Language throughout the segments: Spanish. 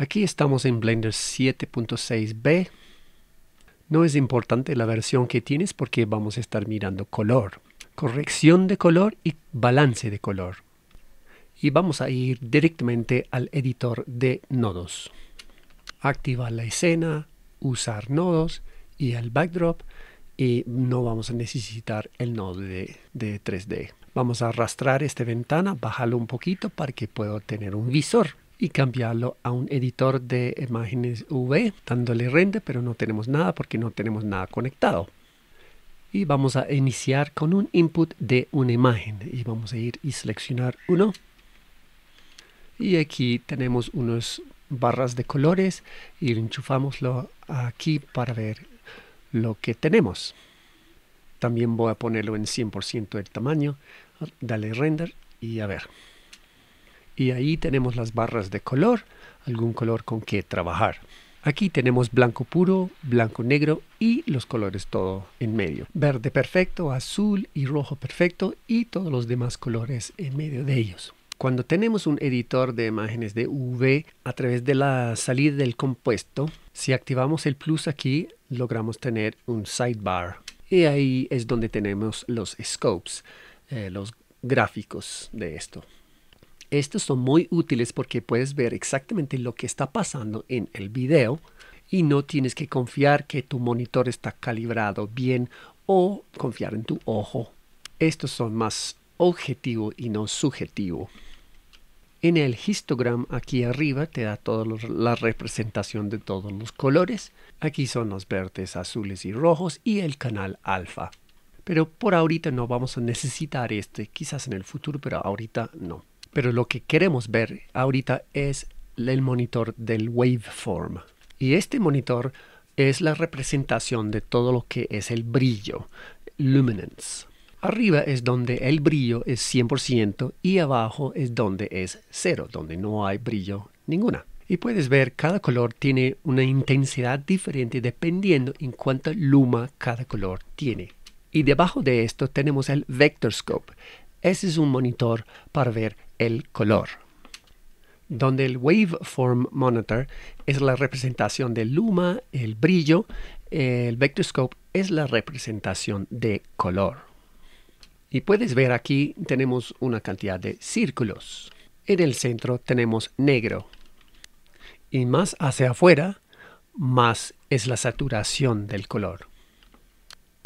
Aquí estamos en Blender 7.6b. No es importante la versión que tienes porque vamos a estar mirando color, corrección de color y balance de color. Y vamos a ir directamente al editor de nodos. Activar la escena, usar nodos y el backdrop y no vamos a necesitar el nodo de, 3D. Vamos a arrastrar esta ventana, bajarlo un poquito para que pueda tener un visor y cambiarlo a un editor de imágenes V, dándole render, pero no tenemos nada porque no tenemos nada conectado. Y vamos a iniciar con un input de una imagen y vamos a ir y seleccionar uno. Y aquí tenemos unas barras de colores y enchufámoslo aquí para ver lo que tenemos. También voy a ponerlo en 100% del tamaño, dale render y a ver y ahí tenemos las barras de color, algún color con que trabajar. Aquí tenemos blanco puro, blanco negro y los colores todo en medio. Verde perfecto, azul y rojo perfecto y todos los demás colores en medio de ellos. Cuando tenemos un editor de imágenes de UV a través de la salida del compuesto, si activamos el plus aquí logramos tener un sidebar y ahí es donde tenemos los scopes, eh, los gráficos de esto. Estos son muy útiles porque puedes ver exactamente lo que está pasando en el video y no tienes que confiar que tu monitor está calibrado bien o confiar en tu ojo. Estos son más objetivo y no subjetivo. En el histogram aquí arriba te da toda la representación de todos los colores. Aquí son los verdes, azules y rojos y el canal alfa. Pero por ahorita no vamos a necesitar este, quizás en el futuro, pero ahorita no. Pero lo que queremos ver ahorita es el monitor del waveform. Y este monitor es la representación de todo lo que es el brillo, luminance. Arriba es donde el brillo es 100% y abajo es donde es cero, donde no hay brillo ninguna. Y puedes ver cada color tiene una intensidad diferente dependiendo en cuánta luma cada color tiene. Y debajo de esto tenemos el vectorscope. Ese es un monitor para ver el color, donde el Waveform Monitor es la representación de luma, el brillo, el Vectorscope es la representación de color. Y puedes ver aquí tenemos una cantidad de círculos. En el centro tenemos negro. Y más hacia afuera, más es la saturación del color.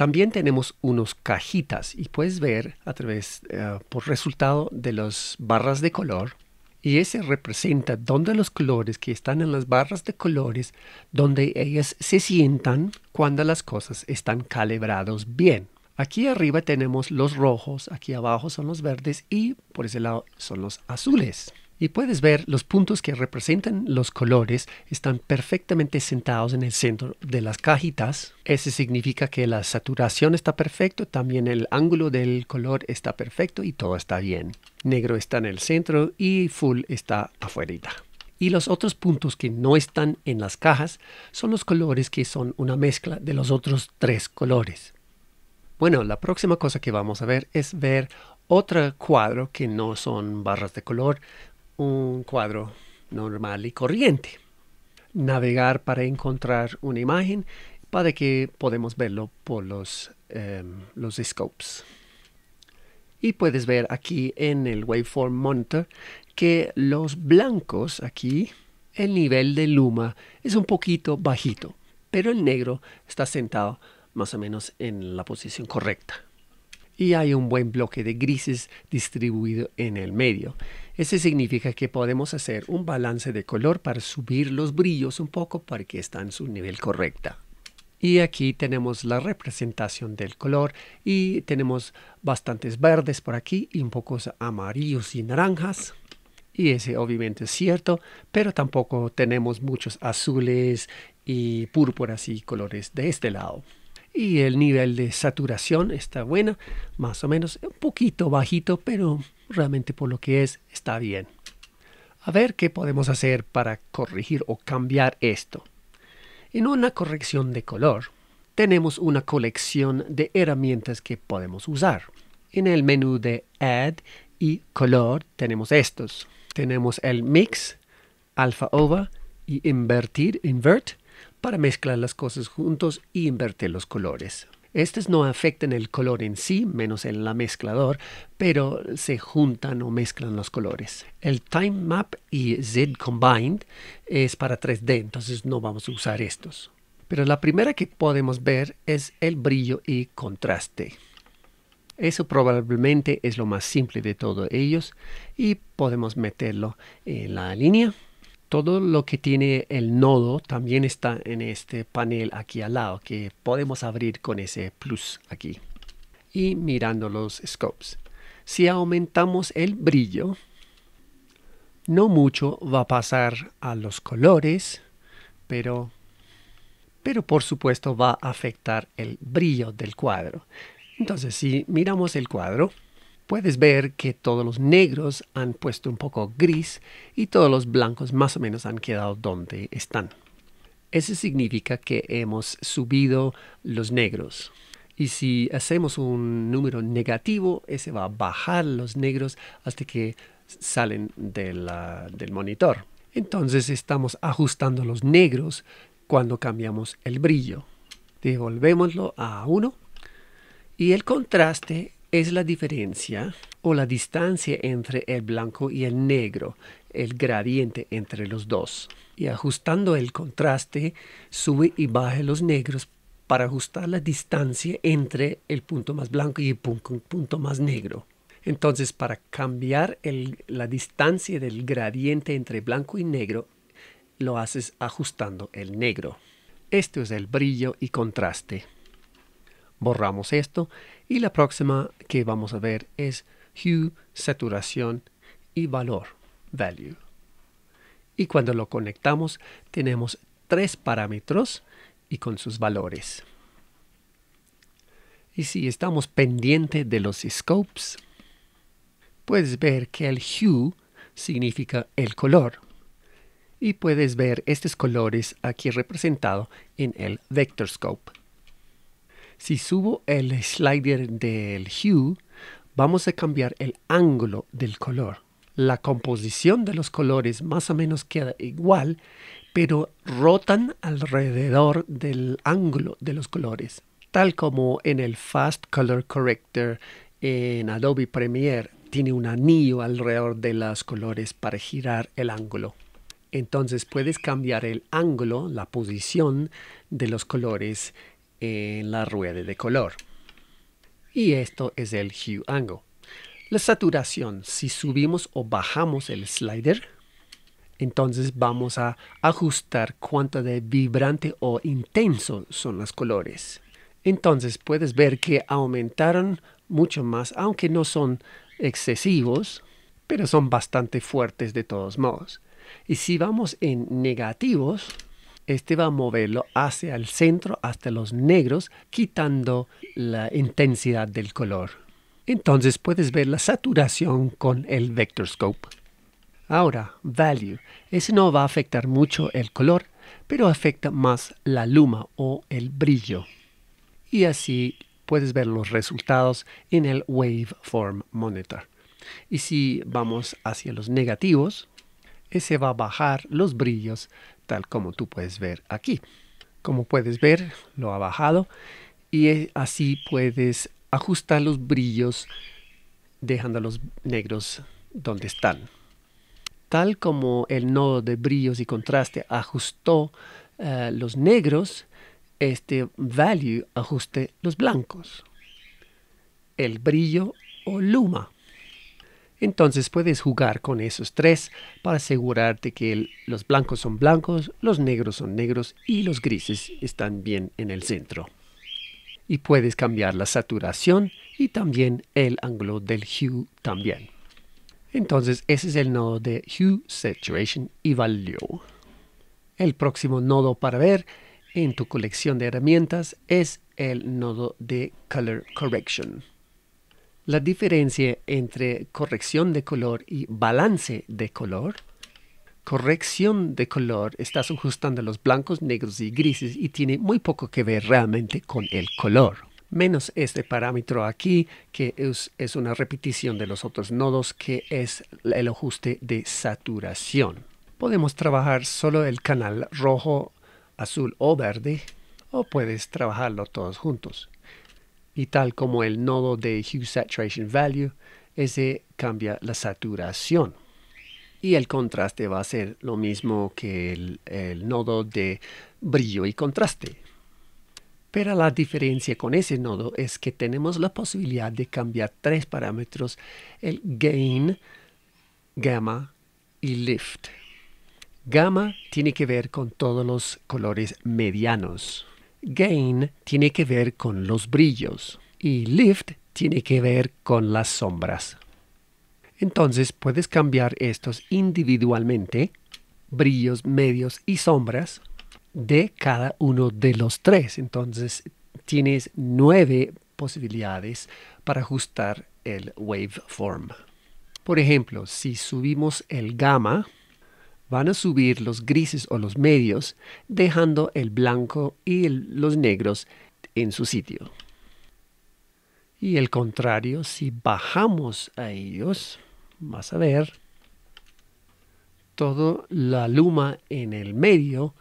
También tenemos unos cajitas y puedes ver a través, eh, por resultado de las barras de color, y ese representa donde los colores que están en las barras de colores, donde ellas se sientan cuando las cosas están calibrados bien. Aquí arriba tenemos los rojos, aquí abajo son los verdes y por ese lado son los azules y puedes ver los puntos que representan los colores están perfectamente sentados en el centro de las cajitas. Eso significa que la saturación está perfecto, también el ángulo del color está perfecto y todo está bien. Negro está en el centro y full está afuera. Y los otros puntos que no están en las cajas son los colores que son una mezcla de los otros tres colores. Bueno, la próxima cosa que vamos a ver es ver otro cuadro que no son barras de color, un cuadro normal y corriente. Navegar para encontrar una imagen para que podemos verlo por los, em, los scopes. Y puedes ver aquí en el Waveform Monitor que los blancos aquí, el nivel de luma es un poquito bajito, pero el negro está sentado más o menos en la posición correcta y hay un buen bloque de grises distribuido en el medio. Eso significa que podemos hacer un balance de color para subir los brillos un poco para que estén en su nivel correcta. Y aquí tenemos la representación del color y tenemos bastantes verdes por aquí y pocos amarillos y naranjas. Y ese obviamente es cierto, pero tampoco tenemos muchos azules y púrpuras y colores de este lado y el nivel de saturación está bueno, más o menos un poquito bajito, pero realmente por lo que es está bien. A ver qué podemos hacer para corregir o cambiar esto. En una corrección de color, tenemos una colección de herramientas que podemos usar. En el menú de Add y Color tenemos estos. Tenemos el Mix, Alpha Over y Invertir, Invert para mezclar las cosas juntos e invertir los colores. Estos no afectan el color en sí, menos en la mezclador, pero se juntan o mezclan los colores. El Time Map y Z Combined es para 3D, entonces no vamos a usar estos. Pero la primera que podemos ver es el brillo y contraste. Eso probablemente es lo más simple de todos ellos y podemos meterlo en la línea todo lo que tiene el nodo también está en este panel aquí al lado que podemos abrir con ese plus aquí y mirando los scopes si aumentamos el brillo no mucho va a pasar a los colores pero pero por supuesto va a afectar el brillo del cuadro entonces si miramos el cuadro puedes ver que todos los negros han puesto un poco gris y todos los blancos más o menos han quedado donde están. Eso significa que hemos subido los negros. Y si hacemos un número negativo, ese va a bajar los negros hasta que salen de del monitor. Entonces estamos ajustando los negros cuando cambiamos el brillo. Devolvémoslo a 1 y el contraste es la diferencia o la distancia entre el blanco y el negro, el gradiente entre los dos. Y ajustando el contraste, sube y baja los negros para ajustar la distancia entre el punto más blanco y el punto más negro. Entonces, para cambiar la distancia del gradiente entre blanco y negro, lo haces ajustando el negro. Esto es el brillo y contraste borramos esto y la próxima que vamos a ver es hue, saturación y valor, value. Y cuando lo conectamos tenemos tres parámetros y con sus valores. Y si estamos pendientes de los scopes, puedes ver que el hue significa el color. Y puedes ver estos colores aquí representados en el vector scope. Si subo el slider del hue, vamos a cambiar el ángulo del color. La composición de los colores más o menos queda igual, pero rotan alrededor del ángulo de los colores. Tal como en el Fast Color Corrector en Adobe Premiere, tiene un anillo alrededor de los colores para girar el ángulo. Entonces puedes cambiar el ángulo, la posición de los colores en la rueda de color. Y esto es el hue angle. La saturación, si subimos o bajamos el slider, entonces vamos a ajustar cuánto de vibrante o intenso son los colores. Entonces puedes ver que aumentaron mucho más, aunque no son excesivos, pero son bastante fuertes de todos modos. Y si vamos en negativos, este va a moverlo hacia el centro, hasta los negros, quitando la intensidad del color. Entonces puedes ver la saturación con el Vector Scope. Ahora, value. Ese no va a afectar mucho el color, pero afecta más la luma o el brillo. Y así puedes ver los resultados en el Waveform Monitor. Y si vamos hacia los negativos, ese va a bajar los brillos tal como tú puedes ver aquí. Como puedes ver, lo ha bajado y eh, así puedes ajustar los brillos dejando los negros donde están. Tal como el nodo de brillos y contraste ajustó eh, los negros, este value ajuste los blancos. El brillo o luma. Entonces puedes jugar con esos tres para asegurarte que los blancos son blancos, los negros son negros y los grises están bien en el centro. Y puedes cambiar la saturación y también el ángulo del hue también. Entonces ese es el nodo de hue, saturation y value. El próximo nodo para ver en tu colección de herramientas es el nodo de color correction la diferencia entre corrección de color y balance de color. Corrección de color, está ajustando los blancos, negros y grises y tiene muy poco que ver realmente con el color. Menos este parámetro aquí, que es, es una repetición de los otros nodos, que es el ajuste de saturación. Podemos trabajar solo el canal rojo, azul o verde, o puedes trabajarlo todos juntos y tal como el nodo de Hue Saturation Value, ese cambia la saturación. Y el contraste va a ser lo mismo que el, nodo de brillo y contraste. Pero la diferencia con ese nodo es que tenemos la posibilidad de cambiar tres parámetros, el gain, gamma y lift. Gamma tiene que ver con todos los colores medianos. Gain tiene que ver con los brillos y lift tiene que ver con las sombras. Entonces puedes cambiar estos individualmente, brillos, medios y sombras, de cada uno de los tres. Entonces tienes nueve posibilidades para ajustar el waveform. Por ejemplo, si subimos el gamma, van a subir los grises o los medios, dejando el blanco y los negros en su sitio. Y el contrario, si bajamos a ellos, vas a ver, toda la luma en el medio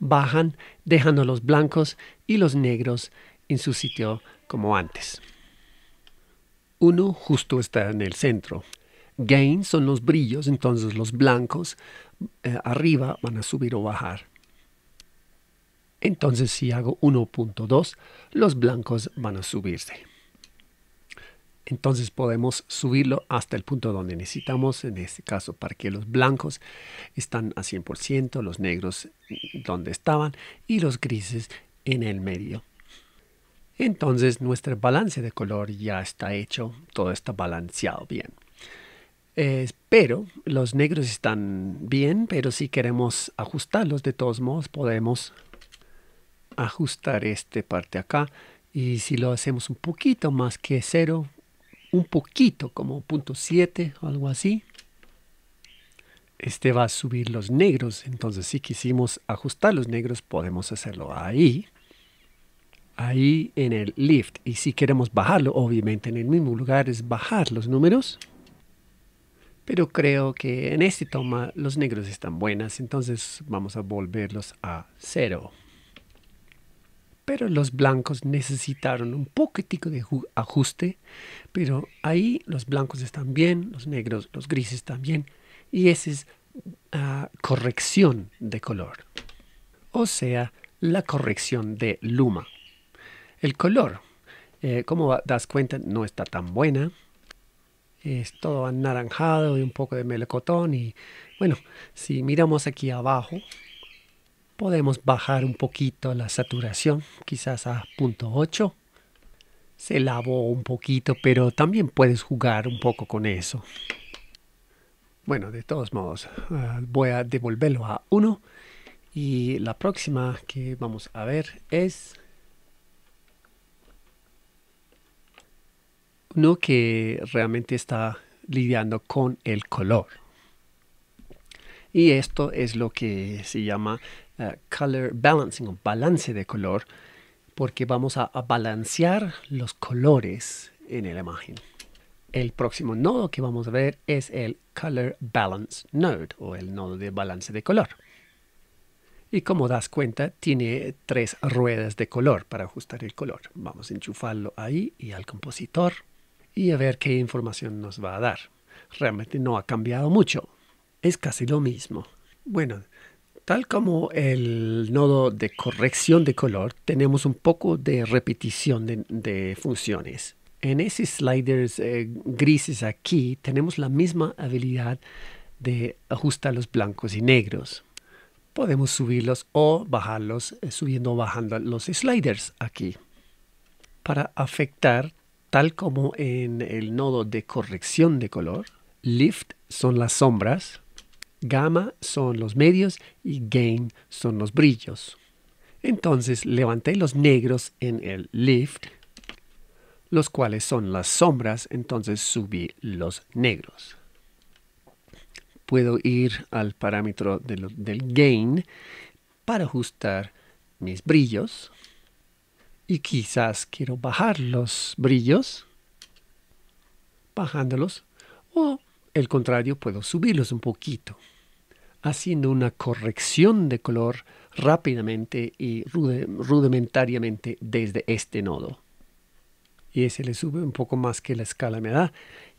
bajan dejando los blancos y los negros en su sitio como antes. Uno justo está en el centro, Gain son los brillos, entonces los blancos eh, arriba van a subir o bajar. Entonces si hago 1.2, los blancos van a subirse. Entonces podemos subirlo hasta el punto donde necesitamos, en este caso para que los blancos están a 100%, los negros donde estaban y los grises en el medio. Entonces nuestro balance de color ya está hecho, todo está balanceado bien. Eh, pero los negros están bien, pero si queremos ajustarlos de todos modos, podemos ajustar esta parte acá. Y si lo hacemos un poquito más que cero, un poquito, como 0.7 o algo así, este va a subir los negros. Entonces, si quisimos ajustar los negros, podemos hacerlo ahí, ahí en el lift. Y si queremos bajarlo, obviamente en el mismo lugar es bajar los números pero creo que en este toma los negros están buenas, entonces vamos a volverlos a cero. Pero los blancos necesitaron un poquitico de ajuste, pero ahí los blancos están bien, los negros, los grises también, y esa es la ah, corrección de color, o sea, la corrección de luma. El color, eh, como das cuenta, no está tan buena, es todo anaranjado y un poco de melocotón y bueno, si miramos aquí abajo podemos bajar un poquito la saturación, quizás a 0.8. Se lavó un poquito, pero también puedes jugar un poco con eso. Bueno, de todos modos, ah, voy a devolverlo a 1 y la próxima que vamos a ver es que realmente está lidiando con el color. Y esto es lo que se llama eh, color balancing o balance de color, porque vamos a, a balancear los colores en la imagen. El próximo nodo que vamos a ver es el Color Balance Node o el nodo de balance de color. Y como das cuenta, tiene tres ruedas de color para ajustar el color. Vamos a enchufarlo ahí y al compositor y a ver qué información nos va a dar. Realmente no ha cambiado mucho. Es casi lo mismo. Bueno, tal como el nodo de corrección de color, tenemos un poco de repetición de, funciones. En esos sliders eh, grises aquí tenemos la misma habilidad de ajustar los blancos y negros. Podemos subirlos o bajarlos, eh, subiendo o bajando los sliders aquí. Para afectar Tal como en el nodo de corrección de color, lift son las sombras, gamma son los medios y gain son los brillos. Entonces levanté los negros en el lift, los cuales son las sombras, entonces subí los negros. Puedo ir al parámetro del gain para ajustar mis brillos y quizás quiero bajar los brillos, bajándolos, o el contrario, puedo subirlos un poquito, haciendo una corrección de color rápidamente y rudimentariamente desde este nodo. Y ese le sube un poco más que la escala me da.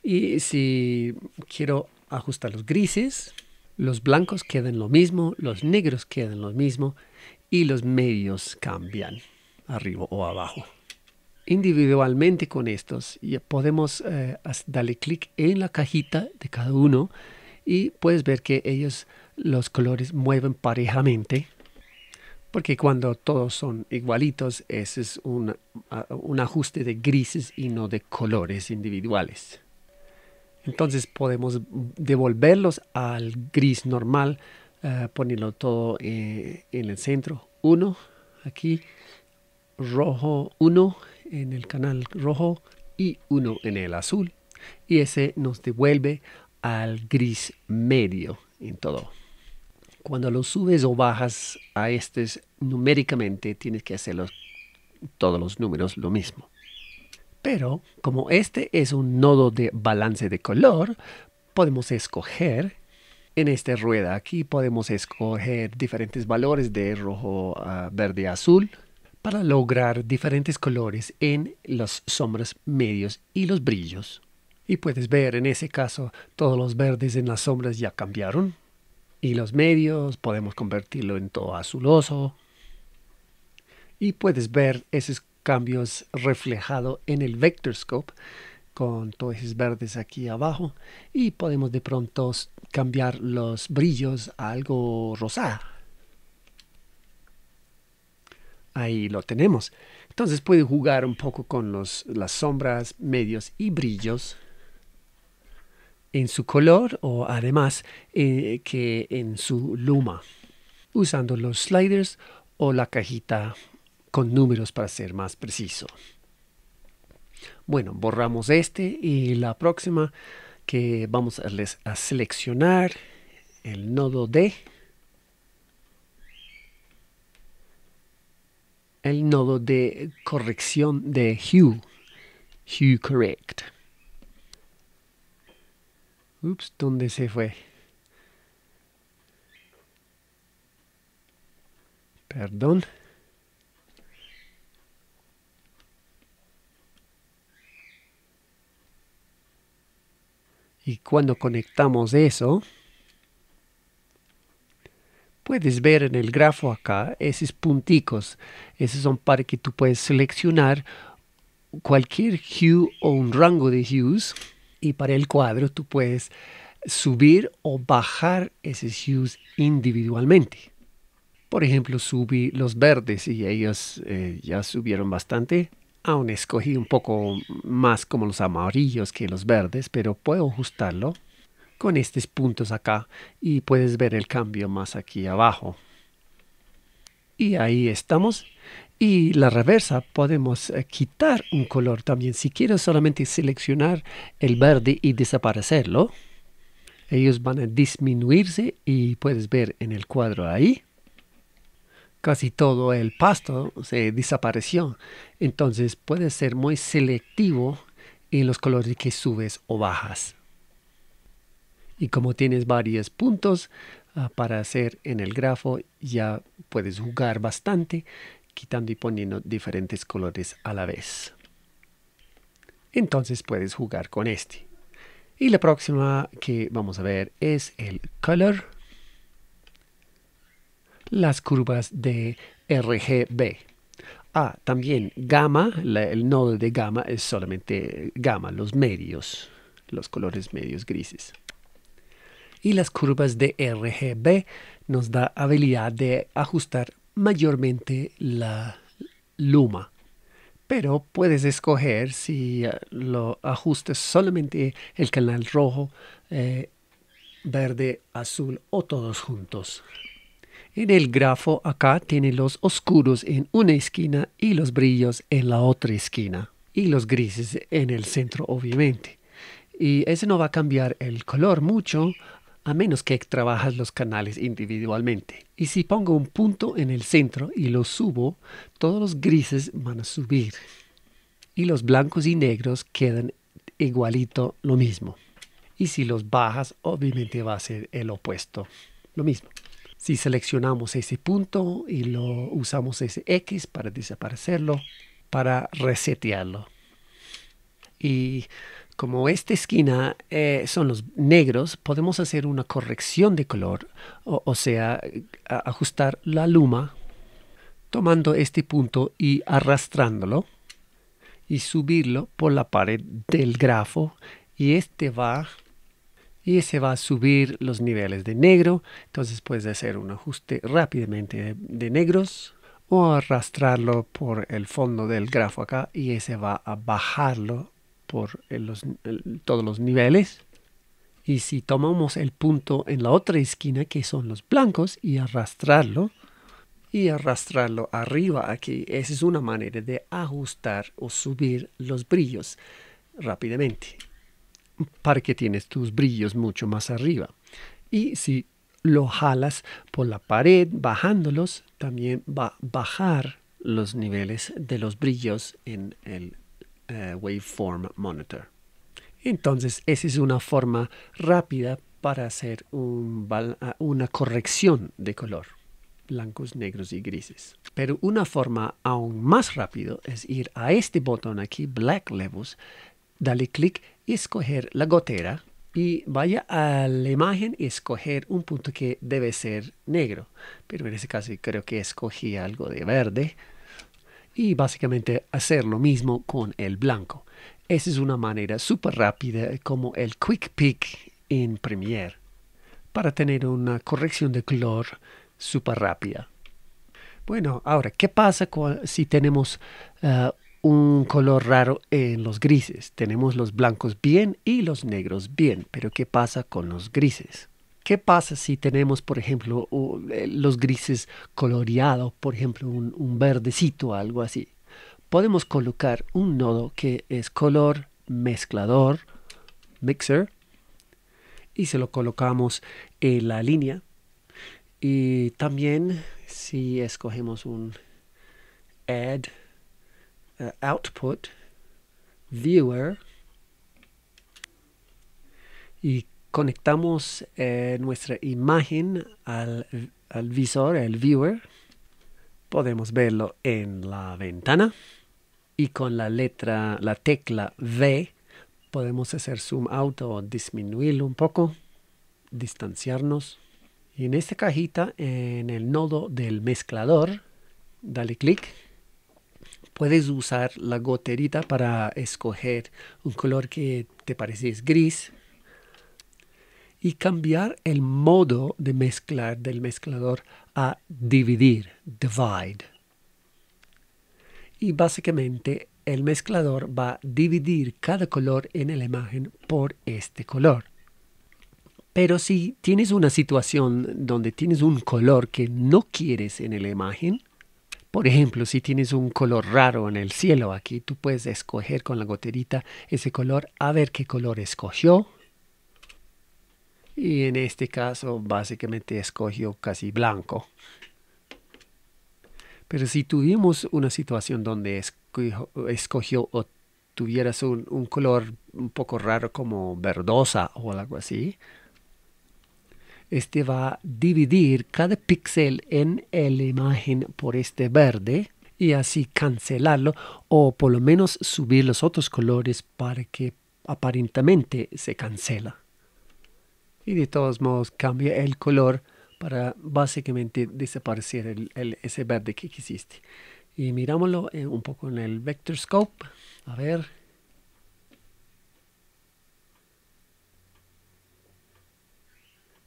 Y si quiero ajustar los grises, los blancos quedan lo mismo, los negros quedan lo mismo y los medios cambian arriba o abajo. Individualmente con estos podemos eh, darle clic en la cajita de cada uno y puedes ver que ellos los colores mueven parejamente porque cuando todos son igualitos ese es un, ajuste de grises y no de colores individuales. Entonces podemos devolverlos al gris normal, eh, ponerlo todo eh, en el centro, uno aquí rojo 1 en el canal rojo y 1 en el azul. Y ese nos devuelve al gris medio en todo. Cuando lo subes o bajas a este numéricamente, tienes que hacer todos los números lo mismo. Pero como este es un nodo de balance de color, podemos escoger en esta rueda aquí podemos escoger diferentes valores de rojo verde azul para lograr diferentes colores en las sombras medios y los brillos. Y puedes ver en ese caso todos los verdes en las sombras ya cambiaron y los medios podemos convertirlo en todo azuloso y puedes ver esos cambios reflejados en el vectorscope con todos esos verdes aquí abajo y podemos de pronto cambiar los brillos a algo rosado ahí lo tenemos. Entonces puede jugar un poco con las sombras, medios y brillos en su color o además eh, que en su luma, usando los sliders o la cajita con números para ser más preciso. Bueno, borramos este y la próxima que vamos a, a seleccionar el nodo D el nodo de corrección de hue, hue correct. Ups, ¿dónde se fue? Perdón. Y cuando conectamos eso, puedes ver en el grafo acá, esos punticos, esos son para que tú puedes seleccionar cualquier hue o un rango de hues y para el cuadro tú puedes subir o bajar esos hues individualmente. Por ejemplo, subí los verdes y ellos eh, ya subieron bastante. Aún escogí un poco más como los amarillos que los verdes, pero puedo ajustarlo con estos puntos acá y puedes ver el cambio más aquí abajo y ahí estamos y la reversa podemos eh, quitar un color también si quiero solamente seleccionar el verde y desaparecerlo ellos van a disminuirse y puedes ver en el cuadro ahí casi todo el pasto se desapareció entonces puedes ser muy selectivo en los colores que subes o bajas y como tienes varios puntos ah, para hacer en el grafo, ya puedes jugar bastante quitando y poniendo diferentes colores a la vez. Entonces puedes jugar con este. Y la próxima que vamos a ver es el color. Las curvas de RGB. Ah, también gamma, el nodo de gamma es solamente gamma, los medios, los colores medios grises y las curvas de RGB nos da habilidad de ajustar mayormente la luma. Pero puedes escoger si eh, lo ajustes solamente el canal rojo, eh, verde, azul o todos juntos. En el grafo acá tiene los oscuros en una esquina y los brillos en la otra esquina y los grises en el centro obviamente. Y ese no va a cambiar el color mucho a menos que trabajas los canales individualmente. Y si pongo un punto en el centro y lo subo, todos los grises van a subir y los blancos y negros quedan igualito lo mismo. Y si los bajas, obviamente va a ser el opuesto, lo mismo. Si seleccionamos ese punto y lo usamos ese X para desaparecerlo, para resetearlo. Y como esta esquina eh, son los negros, podemos hacer una corrección de color, o, sea, ajustar la luma tomando este punto y arrastrándolo y subirlo por la pared del grafo y este va y se va a subir los niveles de negro entonces puedes hacer un ajuste rápidamente de, de, negros o arrastrarlo por el fondo del grafo acá y ese va a bajarlo por eh, todos los niveles. Y si tomamos el punto en la otra esquina, que son los blancos, y arrastrarlo, y arrastrarlo arriba aquí, esa es una manera de ajustar o subir los brillos rápidamente, para que tienes tus brillos mucho más arriba. Y si lo jalas por la pared bajándolos, también va a bajar los niveles de los brillos en el eh, waveform Monitor. Entonces, esa es una forma rápida para hacer ah, una corrección de color, blancos, negros y grises. Pero una forma aún más rápida es ir a este botón aquí, Black Levels, dale clic y escoger la gotera y vaya a la imagen y escoger un punto que debe ser negro. Pero en ese caso creo que escogí algo de verde y básicamente hacer lo mismo con el blanco. Esa es una manera súper rápida como el Quick Pick en Premiere para tener una corrección de color súper rápida. Bueno, ahora, ¿qué pasa si tenemos eh, un color raro en los grises? Tenemos los blancos bien y los negros bien, pero ¿qué pasa con los grises? ¿Qué pasa si tenemos, por ejemplo, eh, los grises coloreados, por ejemplo, un, verdecito verdecito, algo así? Podemos colocar un nodo que es color mezclador, mixer, y se lo colocamos en la línea. Y también si escogemos un add uh, output viewer y conectamos eh, nuestra imagen al, visor, el viewer, podemos verlo en la ventana y con la letra, la tecla V podemos hacer zoom out o disminuirlo un poco, distanciarnos. Y en esta cajita, en el nodo del mezclador, dale clic. Puedes usar la goterita para escoger un color que te parece gris, y cambiar el modo de mezclar del mezclador a dividir, divide. Y básicamente el mezclador va a dividir cada color en la imagen por este color. Pero si tienes una situación donde tienes un color que no quieres en la imagen, por ejemplo, si tienes un color raro en el cielo aquí, tú puedes escoger con la goterita ese color, a ver qué color escogió, y en este caso básicamente escogió casi blanco. Pero si tuvimos una situación donde escogió, o tuvieras un, un, color un poco raro como verdosa o algo así, este va a dividir cada píxel en la imagen por este verde y así cancelarlo o por lo menos subir los otros colores para que aparentemente se cancela y de todos modos cambia el color para básicamente desaparecer ese verde que quisiste. Y mirámoslo eh, un poco en el vector scope. A ver.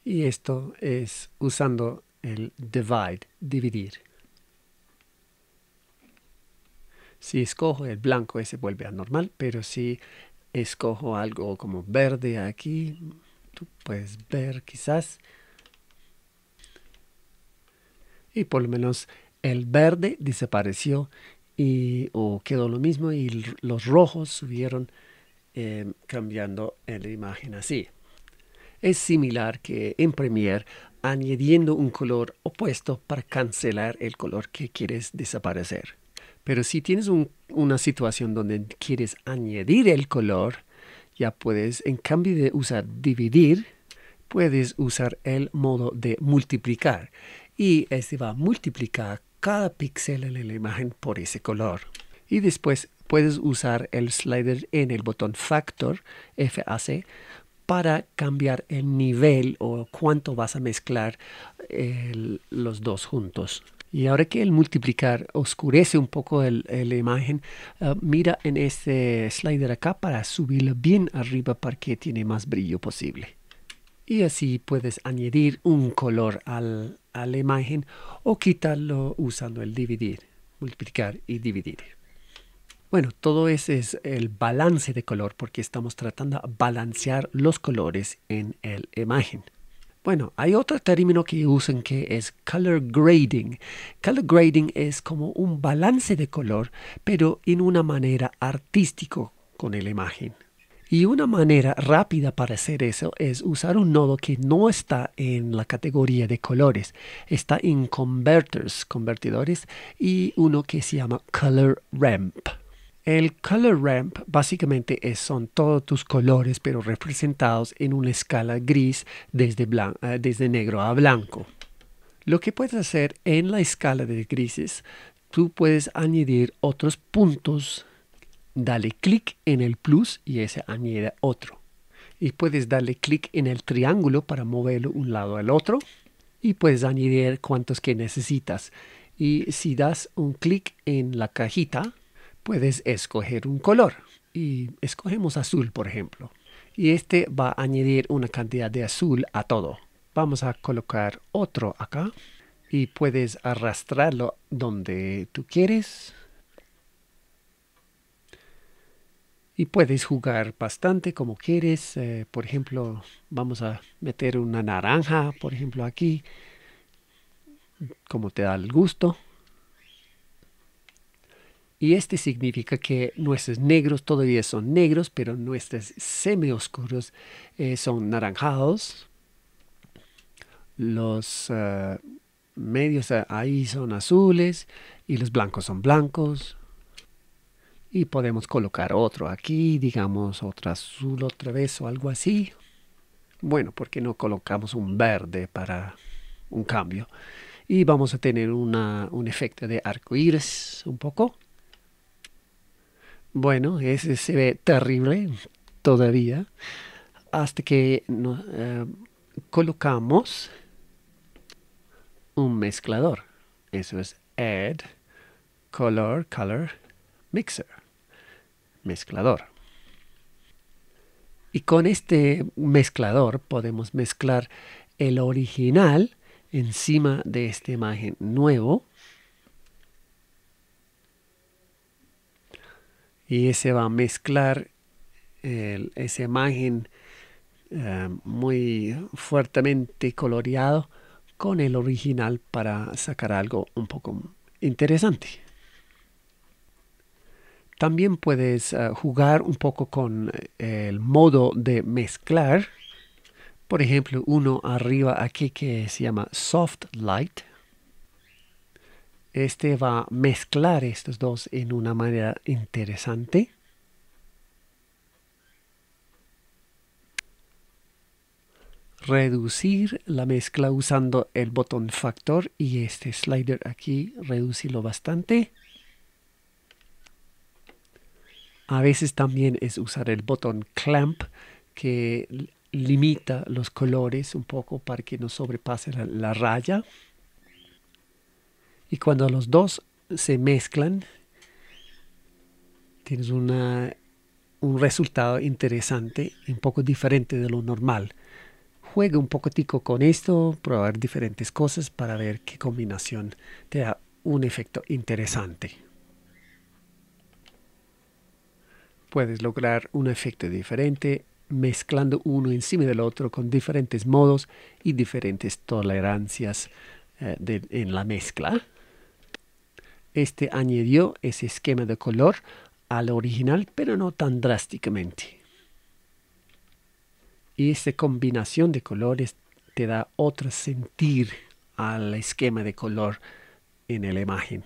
Y esto es usando el divide, dividir. Si escojo el blanco, ese vuelve a normal, pero si escojo algo como verde aquí, tú puedes ver quizás. Y por lo menos el verde desapareció y, o quedó lo mismo y los rojos subieron em, cambiando la imagen así. Es similar que en Premiere añadiendo un color opuesto para cancelar el color que quieres desaparecer. Pero si tienes una situación donde quieres añadir el color, ya puedes, en cambio de usar dividir, puedes usar el modo de multiplicar. Y este va a multiplicar cada píxel en la imagen por ese color. Y después puedes usar el slider en el botón Factor, FAC, para cambiar el nivel o cuánto vas a mezclar eh, los dos juntos. Y ahora que el multiplicar oscurece un poco la imagen, ah, mira en este slider acá para subirlo bien arriba para que tiene más brillo posible. Y así puedes añadir un color al, a la imagen o quitarlo usando el dividir, multiplicar y dividir. Bueno, todo ese es el balance de color porque estamos tratando de balancear los colores en la imagen. Bueno, hay otro término que usan que es color grading. Color grading es como un balance de color, pero en una manera artístico con la imagen. Y una manera rápida para hacer eso es usar un nodo que no está en la categoría de colores, está en converters, convertidores, y uno que se llama color ramp. El color ramp básicamente son todos tus colores pero representados en una escala gris desde, eh, desde negro a blanco. Lo que puedes hacer en la escala de grises, tú puedes añadir otros puntos. Dale clic en el plus y ese añade otro. Y puedes darle clic en el triángulo para moverlo un lado al otro. Y puedes añadir cuantos que necesitas. Y si das un clic en la cajita, puedes escoger un color. Y escogemos azul, por ejemplo. Y este va a añadir una cantidad de azul a todo. Vamos a colocar otro acá. Y puedes arrastrarlo donde tú quieres. Y puedes jugar bastante como quieres. Eh, por ejemplo, vamos a meter una naranja, por ejemplo, aquí. Como te da el gusto. Y este significa que nuestros negros todavía son negros, pero nuestros semioscuros oscuros eh, son naranjados. Los eh, medios ahí son azules y los blancos son blancos. Y podemos colocar otro aquí, digamos otro azul otra vez o algo así. Bueno, porque no colocamos un verde para un cambio? Y vamos a tener un efecto de arcoíris un poco. Bueno, ese se ve terrible todavía. Hasta que eh, colocamos un mezclador. Eso es add color color mixer. Mezclador. Y con este mezclador podemos mezclar el original encima de esta imagen nuevo y ese va a mezclar esa imagen eh, muy fuertemente coloreado con el original para sacar algo un poco interesante. También puedes eh, jugar un poco con el modo de mezclar. Por ejemplo, uno arriba aquí que se llama Soft Light este va a mezclar estos dos en una manera interesante. reducir la mezcla usando el botón factor y este slider aquí reducirlo bastante. A veces también es usar el botón clamp que limita los colores un poco para que no sobrepase la raya. Y cuando los dos se mezclan, tienes un resultado interesante, un poco diferente de lo normal. Juega un poquitico con esto, probar diferentes cosas para ver qué combinación te da un efecto interesante. Puedes lograr un efecto diferente mezclando uno encima del otro con diferentes modos y diferentes tolerancias eh, en la mezcla. Este añadió ese esquema de color al original, pero no tan drásticamente. Y esta combinación de colores te da otro sentir al esquema de color en la imagen.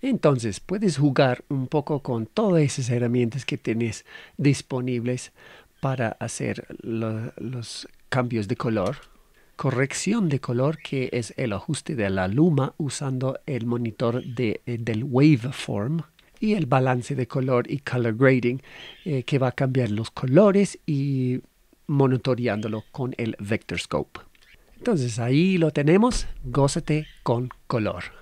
Entonces puedes jugar un poco con todas esas herramientas que tenés disponibles para hacer los cambios de color corrección de color que es el ajuste de la luma usando el monitor eh, del waveform y el balance de color y color grading eh, que va a cambiar los colores y monitoreándolo con el Vectorscope. Entonces ahí lo tenemos, gózate con color.